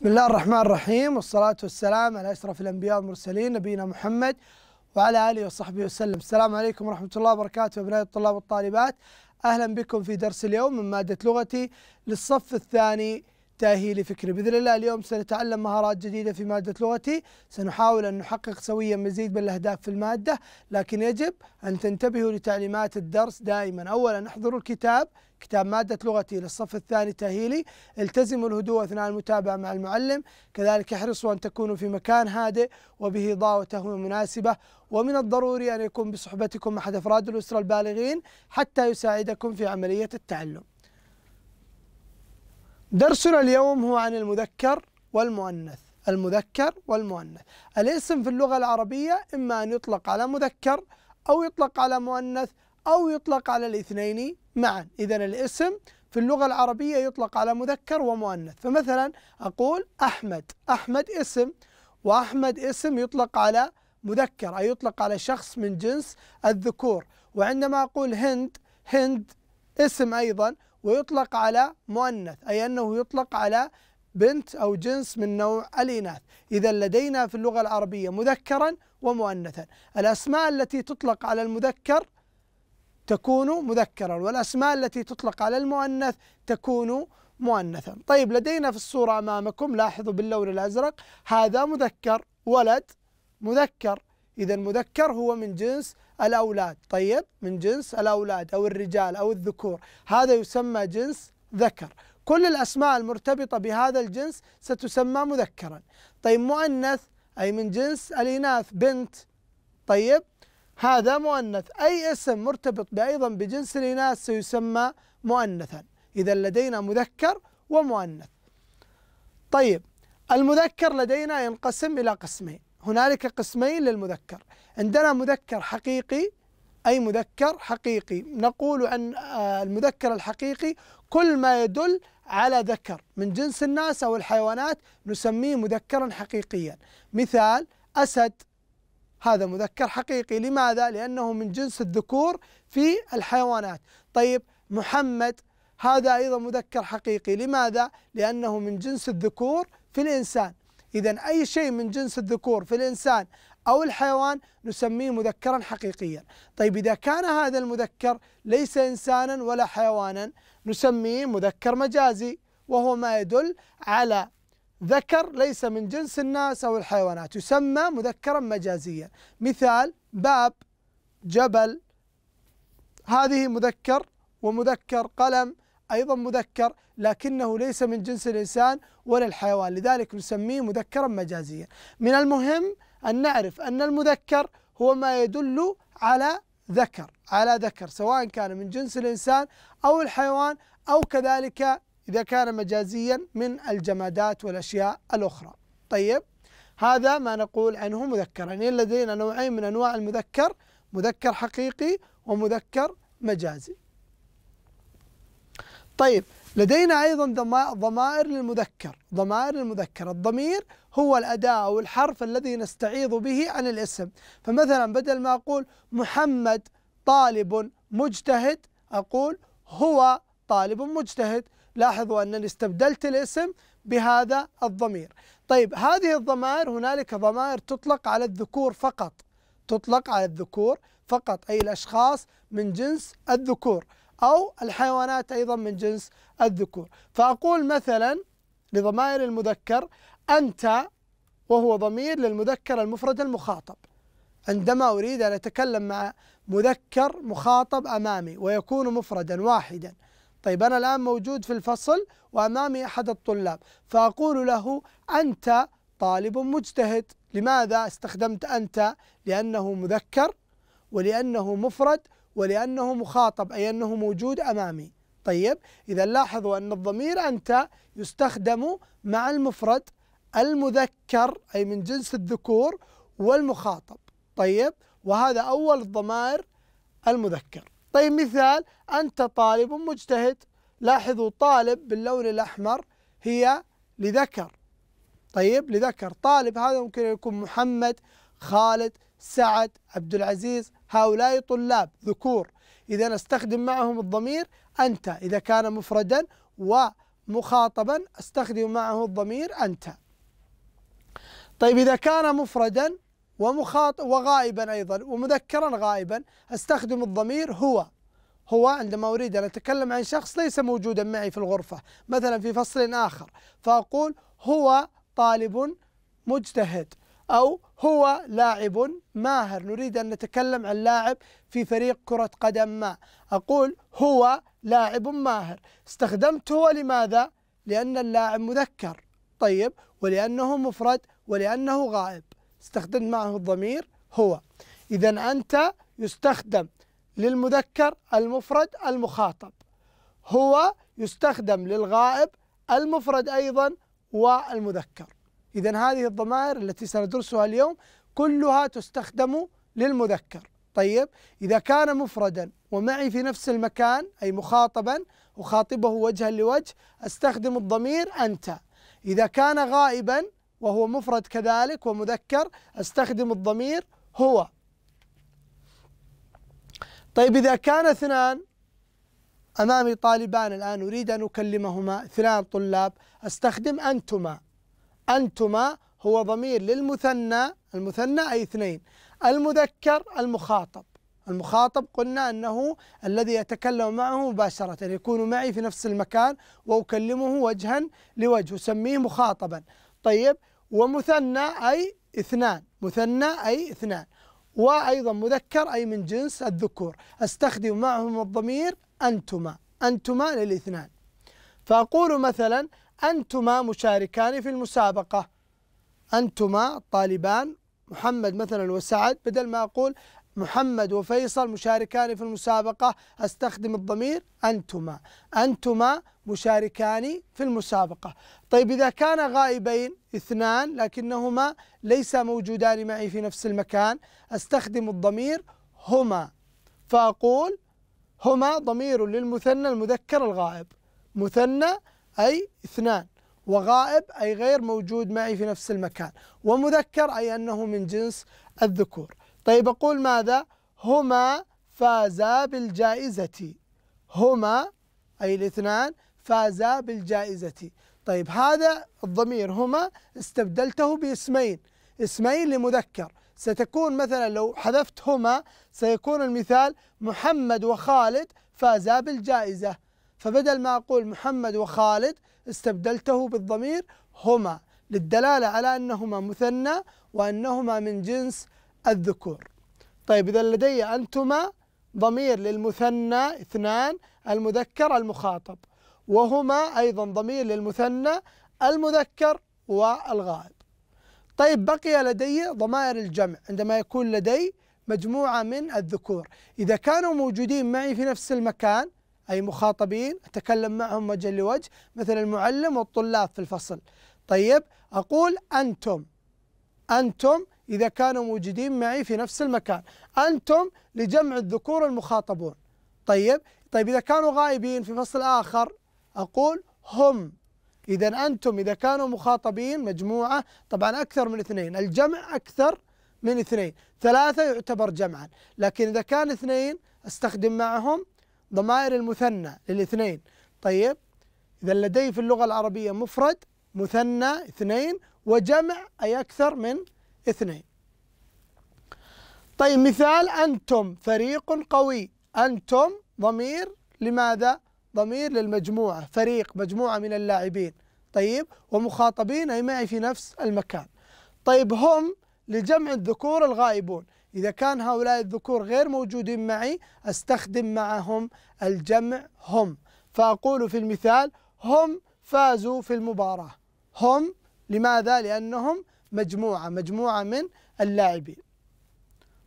بسم الله الرحمن الرحيم والصلاة والسلام على أشرف الأنبياء والمرسلين نبينا محمد وعلى آله وصحبه وسلم السلام عليكم ورحمة الله وبركاته أبناء الطلاب والطالبات أهلا بكم في درس اليوم من مادة لغتي للصف الثاني تأهيلي فكري بإذن الله اليوم سنتعلم مهارات جديدة في مادة لغتي سنحاول أن نحقق سويا مزيد من الأهداف في المادة لكن يجب أن تنتبهوا لتعليمات الدرس دائما أولا احضروا الكتاب كتاب مادة لغتي للصف الثاني تأهيلي التزموا الهدوء أثناء المتابعة مع المعلم كذلك احرصوا أن تكونوا في مكان هادئ وبه إضاءة وتهوية مناسبة ومن الضروري أن يكون بصحبتكم أحد أفراد الأسرة البالغين حتى يساعدكم في عملية التعلم درسنا اليوم هو عن المذكر والمؤنث المذكر والمؤنث الاسم في اللغة العربية إما أن يطلق على مذكر أو يطلق على مؤنث أو يطلق على الاثنين معا إذا الاسم في اللغة العربية يطلق على مذكر ومؤنث فمثلا أقول أحمد أحمد اسم وأحمد اسم يطلق على مذكر أي يطلق على شخص من جنس الذكور وعندما أقول هند هند اسم أيضا ويطلق على مؤنث أي أنه يطلق على بنت أو جنس من نوع الإناث إذا لدينا في اللغة العربية مذكرا ومؤنثا الأسماء التي تطلق على المذكر تكون مذكرا والأسماء التي تطلق على المؤنث تكون مؤنثا طيب لدينا في الصورة أمامكم لاحظوا باللون الأزرق هذا مذكر ولد مذكر إذا المذكر هو من جنس الأولاد طيب من جنس الأولاد أو الرجال أو الذكور هذا يسمى جنس ذكر كل الأسماء المرتبطة بهذا الجنس ستسمى مذكرا طيب مؤنث أي من جنس الإناث بنت طيب هذا مؤنث أي اسم مرتبط أيضا بجنس الإناث سيسمى مؤنثا إذا لدينا مذكر ومؤنث طيب المذكر لدينا ينقسم إلى قسمين هنالك قسمين للمذكر عندنا مذكر حقيقي أي مذكر حقيقي نقول عن آه، المذكر الحقيقي كل ما يدل على ذكر من جنس الناس أو الحيوانات نسميه مذكرا حقيقيا مثال أسد هذا مذكر حقيقي لماذا؟ لأنه من جنس الذكور في الحيوانات طيب محمد هذا أيضا مذكر حقيقي لماذا؟ لأنه من جنس الذكور في الإنسان إذا أي شيء من جنس الذكور في الإنسان أو الحيوان نسميه مذكرا حقيقيا طيب إذا كان هذا المذكر ليس إنسانا ولا حيوانا نسميه مذكر مجازي وهو ما يدل على ذكر ليس من جنس الناس أو الحيوانات يسمى مذكرا مجازيا مثال باب جبل هذه مذكر ومذكر قلم أيضا مذكر لكنه ليس من جنس الإنسان ولا الحيوان لذلك نسميه مذكرا مجازيا من المهم أن نعرف أن المذكر هو ما يدل على ذكر على ذكر سواء كان من جنس الإنسان أو الحيوان أو كذلك إذا كان مجازيا من الجمادات والأشياء الأخرى طيب هذا ما نقول عنه مذكرا يعني لدينا نوعين من أنواع المذكر مذكر حقيقي ومذكر مجازي طيب لدينا أيضا ضمائر للمذكر ضمائر للمذكر الضمير هو الأداة أو الحرف الذي نستعيض به عن الاسم فمثلا بدل ما أقول محمد طالب مجتهد أقول هو طالب مجتهد لاحظوا أنني استبدلت الاسم بهذا الضمير طيب هذه الضمائر هنالك ضمائر تطلق على الذكور فقط تطلق على الذكور فقط أي الأشخاص من جنس الذكور أو الحيوانات أيضا من جنس الذكور فأقول مثلا لضمائر المذكر أنت وهو ضمير للمذكر المفرد المخاطب عندما أريد أن أتكلم مع مذكر مخاطب أمامي ويكون مفردا واحدا طيب أنا الآن موجود في الفصل وأمامي أحد الطلاب فأقول له أنت طالب مجتهد لماذا استخدمت أنت لأنه مذكر ولأنه مفرد ولأنه مخاطب أي أنه موجود أمامي طيب إذا لاحظوا أن الضمير أنت يستخدم مع المفرد المذكر أي من جنس الذكور والمخاطب طيب وهذا أول الضمائر المذكر طيب مثال أنت طالب مجتهد لاحظوا طالب باللون الأحمر هي لذكر طيب لذكر طالب هذا ممكن يكون محمد خالد سعد عبد العزيز هؤلاء طلاب ذكور إذا أستخدم معهم الضمير أنت إذا كان مفردا ومخاطبا أستخدم معه الضمير أنت طيب إذا كان مفردا ومخاط وغائبا أيضا ومذكرا غائبا أستخدم الضمير هو هو عندما أريد أن أتكلم عن شخص ليس موجودا معي في الغرفة مثلا في فصل آخر فأقول هو طالب مجتهد أو هو لاعب ماهر نريد أن نتكلم عن لاعب في فريق كرة قدم ما أقول هو لاعب ماهر استخدمت هو لماذا؟ لأن اللاعب مذكر طيب ولأنه مفرد ولأنه غائب استخدمت معه الضمير هو إذا أنت يستخدم للمذكر المفرد المخاطب هو يستخدم للغائب المفرد أيضا والمذكر إذا هذه الضمائر التي سندرسها اليوم كلها تستخدم للمذكر طيب إذا كان مفردا ومعي في نفس المكان أي مخاطبا أخاطبه وجها لوجه أستخدم الضمير أنت إذا كان غائبا وهو مفرد كذلك ومذكر أستخدم الضمير هو طيب إذا كان اثنان أمامي طالبان الآن أريد أن أكلمهما اثنان طلاب أستخدم أنتما أنتما هو ضمير للمثنى المثنى أي اثنين المذكر المخاطب المخاطب قلنا أنه الذي يتكلم معه مباشرة يعني يكون معي في نفس المكان وأكلمه وجها لوجه أسميه مخاطبا طيب ومثنى أي اثنان مثنى أي اثنان وأيضا مذكر أي من جنس الذكور أستخدم معهم الضمير أنتما أنتما للاثنان فأقول مثلا أنتما مشاركان في المسابقة أنتما طالبان محمد مثلا وسعد بدل ما أقول محمد وفيصل مشاركان في المسابقة أستخدم الضمير أنتما أنتما مشاركان في المسابقة طيب إذا كان غائبين اثنان لكنهما ليس موجودان معي في نفس المكان أستخدم الضمير هما فأقول هما ضمير للمثنى المذكر الغائب مثنى أي اثنان وغائب أي غير موجود معي في نفس المكان ومذكر أي أنه من جنس الذكور طيب أقول ماذا هما فازا بالجائزة هما أي الاثنان فازا بالجائزة طيب هذا الضمير هما استبدلته باسمين اسمين لمذكر ستكون مثلا لو حذفت هما سيكون المثال محمد وخالد فازا بالجائزة فبدل ما أقول محمد وخالد استبدلته بالضمير هما للدلالة على أنهما مثنى وأنهما من جنس الذكور طيب إذا لدي أنتما ضمير للمثنى اثنان المذكر المخاطب وهما أيضا ضمير للمثنى المذكر والغائب طيب بقي لدي ضمائر الجمع عندما يكون لدي مجموعة من الذكور إذا كانوا موجودين معي في نفس المكان أي مخاطبين أتكلم معهم وجه لوجه مثل المعلم والطلاب في الفصل طيب أقول أنتم أنتم إذا كانوا موجودين معي في نفس المكان أنتم لجمع الذكور المخاطبون طيب طيب إذا كانوا غائبين في فصل آخر أقول هم إذا أنتم إذا كانوا مخاطبين مجموعة طبعا أكثر من اثنين الجمع أكثر من اثنين ثلاثة يعتبر جمعا لكن إذا كان اثنين أستخدم معهم ضمائر المثنى للاثنين طيب إذا لدي في اللغة العربية مفرد مثنى اثنين وجمع أي أكثر من اثنين طيب مثال أنتم فريق قوي أنتم ضمير لماذا؟ ضمير للمجموعة فريق مجموعة من اللاعبين طيب ومخاطبين أي معي في نفس المكان طيب هم لجمع الذكور الغائبون إذا كان هؤلاء الذكور غير موجودين معي أستخدم معهم الجمع هم فأقول في المثال هم فازوا في المباراة هم لماذا؟ لأنهم مجموعة مجموعة من اللاعبين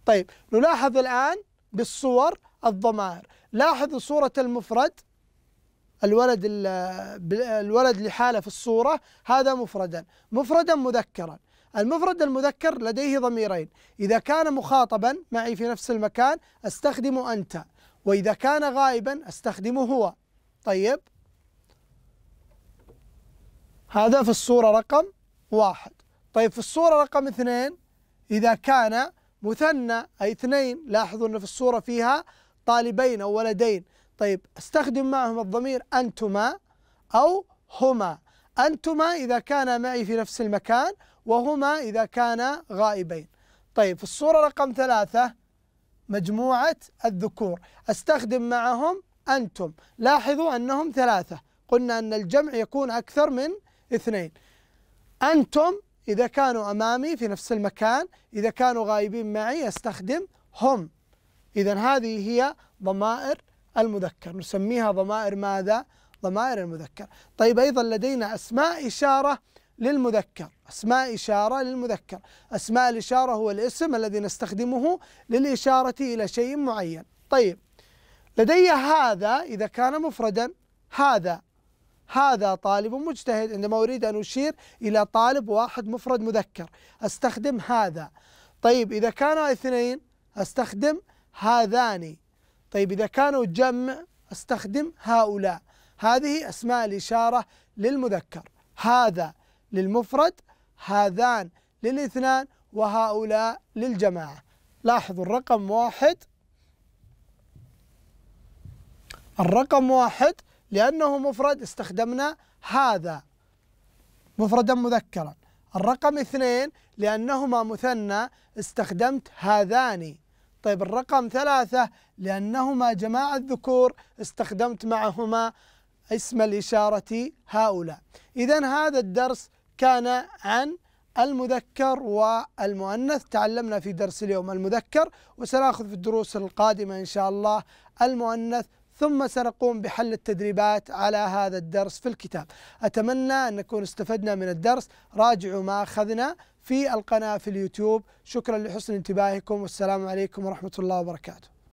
طيب نلاحظ الآن بالصور الضمائر لاحظ صورة المفرد الولد الولد لحاله في الصورة هذا مفردا مفردا مذكرا المفرد المذكر لديه ضميرين إذا كان مخاطبا معي في نفس المكان أستخدم أنت وإذا كان غائبا أستخدم هو طيب هذا في الصورة رقم واحد طيب في الصورة رقم اثنين إذا كان مثنى أي اثنين لاحظوا أن في الصورة فيها طالبين أو ولدين طيب استخدم معهم الضمير أنتما أو هما أنتما إذا كانا معي في نفس المكان وهما إذا كانا غائبين طيب في الصورة رقم ثلاثة مجموعة الذكور أستخدم معهم أنتم لاحظوا أنهم ثلاثة قلنا أن الجمع يكون أكثر من اثنين أنتم إذا كانوا أمامي في نفس المكان إذا كانوا غايبين معي أستخدم هم إذا هذه هي ضمائر المذكر نسميها ضمائر ماذا؟ ضمائر المذكر طيب أيضا لدينا أسماء إشارة للمذكر أسماء إشارة للمذكر أسماء الإشارة هو الاسم الذي نستخدمه للإشارة إلى شيء معين طيب لدي هذا إذا كان مفردا هذا هذا طالب مجتهد عندما أريد أن أشير إلى طالب واحد مفرد مذكر أستخدم هذا طيب إذا كانوا اثنين أستخدم هذان طيب إذا كانوا جمع أستخدم هؤلاء هذه أسماء الإشارة للمذكر هذا للمفرد هذان للاثنان وهؤلاء للجماعة لاحظوا الرقم واحد الرقم واحد لأنه مفرد استخدمنا هذا مفردا مذكرا الرقم اثنين لأنهما مثنى استخدمت هذان طيب الرقم ثلاثة لأنهما جماعة ذكور استخدمت معهما اسم الإشارة هؤلاء إذا هذا الدرس كان عن المذكر والمؤنث تعلمنا في درس اليوم المذكر وسنأخذ في الدروس القادمة إن شاء الله المؤنث ثم سنقوم بحل التدريبات على هذا الدرس في الكتاب أتمنى أن نكون استفدنا من الدرس راجعوا ما أخذنا في القناة في اليوتيوب شكرا لحسن انتباهكم والسلام عليكم ورحمة الله وبركاته